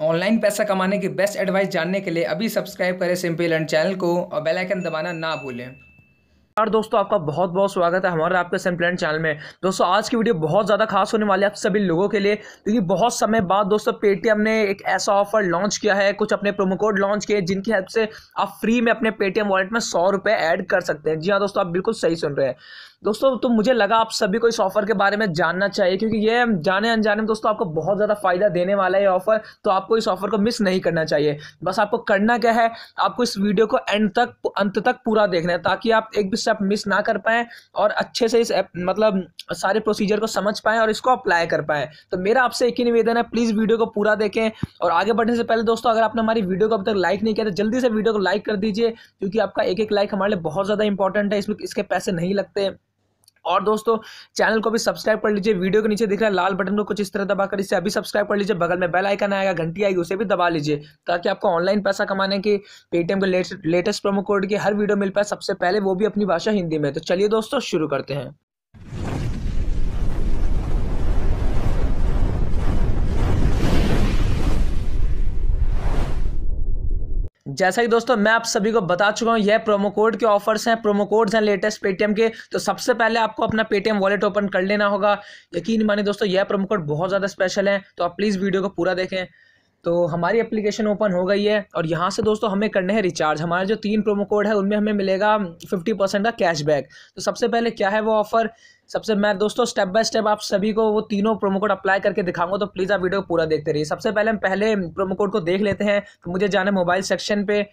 online पैसा कमाने की बेस्ट एडवाइस जानने के लिए अभी सब्सक्राइब करें सिंपल एंड चैनल को और बेल आइकन दबाना ना भूलें और दोस्तों आपका बहुत बहुत स्वागत है हमारे आपके सन प्लान चैनल में दोस्तों आज की वीडियो बहुत ज़्यादा खास होने वाली है आप सभी लोगों के लिए क्योंकि बहुत समय बाद दोस्तों पेटीएम ने एक ऐसा ऑफर लॉन्च किया है कुछ अपने प्रोमो कोड लॉन्च किए जिनकी हेल्प से आप फ्री में अपने पेटीएम वॉलेट में सौ रुपये ऐड कर सकते हैं जी हाँ दोस्तों आप बिल्कुल सही सुन रहे हैं दोस्तों तो मुझे लगा आप सभी को इस ऑफर के बारे में जानना चाहिए क्योंकि ये जाने अनजाने में दोस्तों आपको बहुत ज़्यादा फायदा देने वाला है ये ऑफर तो आपको इस ऑफर को मिस नहीं करना चाहिए बस आपको करना क्या है आपको इस वीडियो को एंड तक अंत तक पूरा देखना है ताकि आप एक भी आप मिस ना कर पाएँ और अच्छे से इस मतलब सारे प्रोसीजर को समझ पाएँ और इसको अप्लाई कर पाएँ तो मेरा आपसे एक ही निवेदन है प्लीज़ वीडियो को पूरा देखें और आगे बढ़ने से पहले दोस्तों अगर आपने हमारी वीडियो को अब तक लाइक नहीं किया तो जल्दी से वीडियो को लाइक कर दीजिए क्योंकि आपका एक एक लाइक हमारे लिए बहुत ज़्यादा इंपॉर्टेंट है इसमें इसके पैसे नहीं लगते और दोस्तों चैनल को भी सब्सक्राइब कर लीजिए वीडियो के नीचे दिख रहा है लाल बटन को कुछ इस तरह दबाकर इसे अभी सब्सक्राइब कर लीजिए बगल में बेल आइकन आएगा घंटी आएगी उसे भी दबा लीजिए ताकि आपको ऑनलाइन पैसा कमाने की पेटीएम के लेटेस्ट प्रोमो कोड की हर वीडियो मिल पाए सबसे पहले वो भी अपनी भाषा हिंदी में तो चलिए दोस्तों शुरू करते हैं जैसा कि दोस्तों मैं आप सभी को बता चुका हूँ यह प्रोमो कोड के ऑफर्स हैं प्रोमो कोड्स हैं लेटेस्ट पेटीएम के तो सबसे पहले आपको अपना पेटीएम वॉलेट ओपन कर लेना होगा यकीन माने दोस्तों यह प्रोमो कोड बहुत ज़्यादा स्पेशल है तो आप प्लीज़ वीडियो को पूरा देखें तो हमारी एप्लीकेशन ओपन हो गई है और यहाँ से दोस्तों हमें करने हैं रिचार्ज हमारे जो तीन प्रोमो कोड है उनमें हमें मिलेगा फिफ्टी परसेंट का कैशबैक तो सबसे पहले क्या है वो ऑफ़र सबसे मैं दोस्तों स्टेप बाय स्टेप आप सभी को वो तीनों प्रोमो कोड अप्लाई करके दिखाऊंगा तो प्लीज़ आप वीडियो पूरा देखते रहिए सबसे पहले हम पहले प्रोमो कोड को देख लेते हैं तो मुझे जाना मोबाइल सेक्शन पर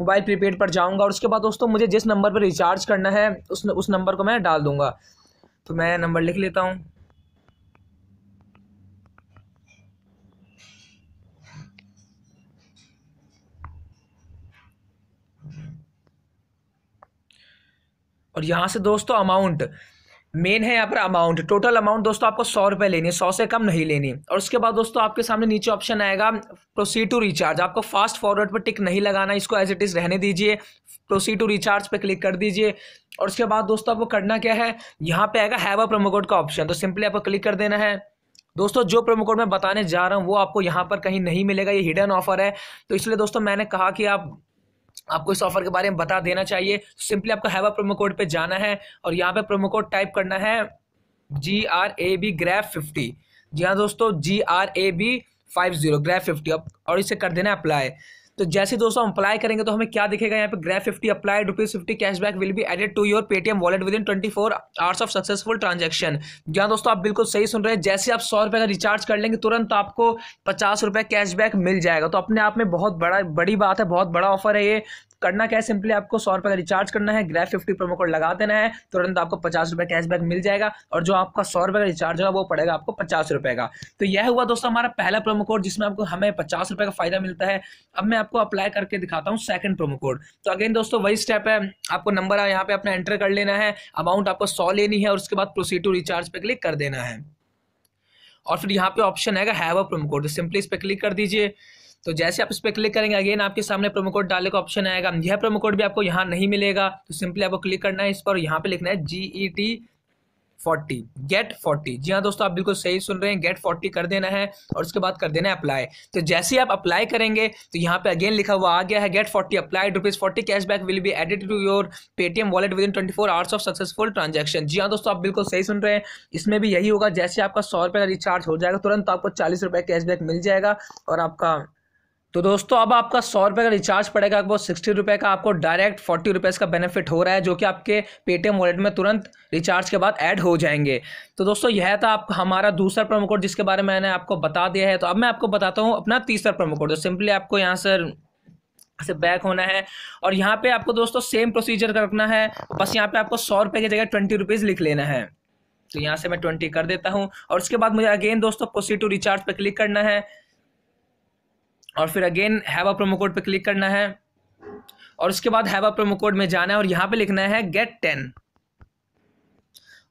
मोबाइल प्रीपेड पर जाऊँगा और उसके बाद दोस्तों मुझे जिस नंबर पर रिचार्ज करना है उस उस नंबर को मैं डाल दूँगा तो मैं नंबर लिख लेता हूँ और यहाँ से दोस्तों अमाउंट मेन है यहाँ पर अमाउंट टोटल अमाउंट दोस्तों आपको सौ रुपये लेनी है सौ से कम नहीं लेनी और उसके बाद दोस्तों आपके सामने नीचे ऑप्शन आएगा प्रोसीड टू रिचार्ज आपको फास्ट फॉरवर्ड पर टिक नहीं लगाना इसको एज इट इज़ रहने दीजिए प्रोसीड टू रिचार्ज पर क्लिक कर दीजिए और उसके बाद दोस्तों आपको करना क्या है यहाँ पे आएगा हैव अ प्रोमो कोड का ऑप्शन तो सिंपली आपको क्लिक कर देना है दोस्तों जो प्रोमो कोड मैं बताने जा रहा हूँ वो आपको यहाँ पर कहीं नहीं मिलेगा ये हिडन ऑफर है तो इसलिए दोस्तों मैंने कहा कि आप आपको इस ऑफर के बारे में बता देना चाहिए सिंपली तो आपको हैवा प्रोमो कोड पे जाना है और यहाँ पे प्रोमो कोड टाइप करना है G R A B grab fifty जी हाँ दोस्तों G R A B five zero grab fifty और इसे कर देना अप्लाई तो जैसे दोस्तों हम अप्लाई करेंगे तो हमें क्या दिखेगा यहाँ पे grab fifty applied rupees fifty cashback will be added to your Paytm wallet within twenty four hours of successful transaction जहाँ दोस्तों आप बिल्कुल सही सुन रहे हैं जैसे आप सौ रुपये का रिचार्ज कर लेंगे तुरंत आपको पचास रुपये कैशबैक मिल जाएगा तो अपने आप में बहुत बड़ा बड़ी बात है बहुत बड़ा ऑफर है ये करना क्या है सिंपली आपको सौ रुपये का रिचार्ज करना है ग्रैफ फिफ्टी प्रोमो कोड लगा देना है तुरंत आपको पचास रुपये कैशबैक मिल जाएगा और जो आपका सौ रुपये का रिचार्ज होगा वो पड़ेगा आपको पचास रुपये का तो यह हुआ दोस्तों हमारा पहला प्रोमो कोड जिसमें आपको हमें पचास रुपये का फायदा मिलता है अब मैं आपको अप्लाई करके दिखाता हूँ सेकंड प्रोमो कोड तो अगेन दोस्तों वही स्टेप है आपको नंबर यहाँ पे अपना एंटर कर लेना है अमाउंट आपको सौ लेनी है और उसके बाद प्रोसीड टू रिचार्ज पे क्लिक कर देना है और फिर यहाँ पे ऑप्शन आएगा हैव अ प्रोमो कोड तो सिंपली इस पर क्लिक कर दीजिए तो जैसे आप इस पर क्लिक करेंगे अगेन आपके सामने प्रोमो कोड डालने का ऑप्शन आएगा यह प्रोमो कोड भी आपको यहाँ नहीं मिलेगा तो सिंपली आपको क्लिक करना है इस पर यहाँ पे लिखना है G E T forty get forty जी हाँ दोस्तों आप बिल्कुल सही सुन रहे हैं गेट फोर्टी कर देना है और उसके बाद कर देना है अप्लाई तो जैसे ही आप अप्लाई करेंगे तो यहाँ पे अगेन लिखा हुआ आ गया है get forty applied rupees forty cashback will be added to your Paytm wallet within twenty four hours of successful transaction जी हाँ दोस्तों आप बिल्कुल सही सुन रहे हैं इसमें भी यही होगा जैसे आपका सौ रुपये का रिचार्ज हो जाएगा तुरंत आपको चालीस रुपये कैशबैक मिल जाएगा और आपका तो दोस्तों अब आपका सौ रुपये का रिचार्ज पड़ेगा वो सिक्सटी रुपये का आपको डायरेक्ट फोर्टी रुपीज़ का बेनिफिट हो रहा है जो कि आपके पेटीएम वॉलेट में तुरंत रिचार्ज के बाद ऐड हो जाएंगे तो दोस्तों यह था आप हमारा दूसरा प्रोमो कोड जिसके बारे में मैंने आपको बता दिया है तो अब मैं आपको बताता हूँ अपना तीसरा प्रोमो कोड तो सिंपली आपको यहाँ से से बैक होना है और यहाँ पे आपको दोस्तों सेम प्रोसीजर रखना है बस यहाँ पे आपको सौ रुपये की जगह ट्वेंटी रुपीज़ लिख लेना है तो यहाँ से मैं ट्वेंटी कर देता हूँ और उसके बाद मुझे अगेन दोस्तों प्रोसीड टू रिचार्ज पे क्लिक करना है और फिर अगेन हैवा प्रोमो कोड पर क्लिक करना है और उसके बाद हैवा प्रोमो कोड में जाना है और यहाँ पे लिखना है गेट टेन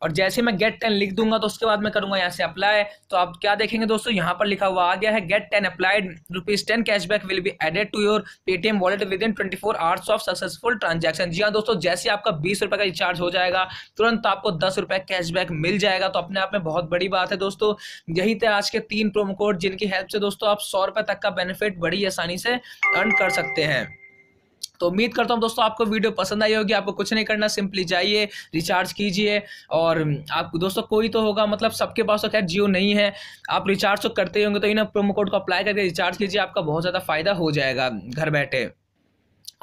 और जैसे मैं गेट टेन लिख दूंगा तो उसके बाद मैं करूंगा यहाँ से अप्लाई तो आप क्या देखेंगे दोस्तों यहाँ पर लिखा हुआ आ गया है get ten applied rupees ten cashback will be added to your Paytm wallet within twenty four hours of successful transaction जी हाँ दोस्तों जैसे आपका बीस रुपए का रिचार्ज हो जाएगा तुरंत आपको दस रुपये कैशबैक मिल जाएगा तो अपने आप में बहुत बड़ी बात है दोस्तों यही थे आज के तीन प्रोमो कोड जिनकी हेल्प से दोस्तों आप सौ रुपए तक का बेनिफिट बड़ी आसानी से अर्न कर सकते हैं तो उम्मीद करता हूँ दोस्तों आपको वीडियो पसंद आई होगी आपको कुछ नहीं करना सिंपली जाइए रिचार्ज कीजिए और आप दोस्तों कोई तो होगा मतलब सबके पास तो खैर जियो नहीं है आप रिचार्ज तो करते ही होंगे तो इन प्रोमो कोड को अप्लाई करके रिचार्ज कीजिए आपका बहुत ज़्यादा फ़ायदा हो जाएगा घर बैठे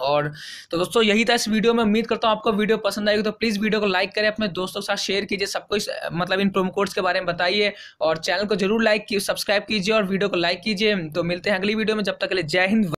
और तो दोस्तों यही था इस वीडियो में उम्मीद करता हूँ आपको वीडियो पसंद आएगी तो प्लीज़ वीडियो को लाइक करें अपने दोस्तों के साथ शेयर कीजिए सबको इस मतलब इन प्रोमो कोड्स के बारे में बताइए और चैनल को जरूर लाइक की सब्सक्राइब कीजिए और वीडियो को लाइक कीजिए तो मिलते हैं अगली वीडियो में जब तक के लिए जय हिंद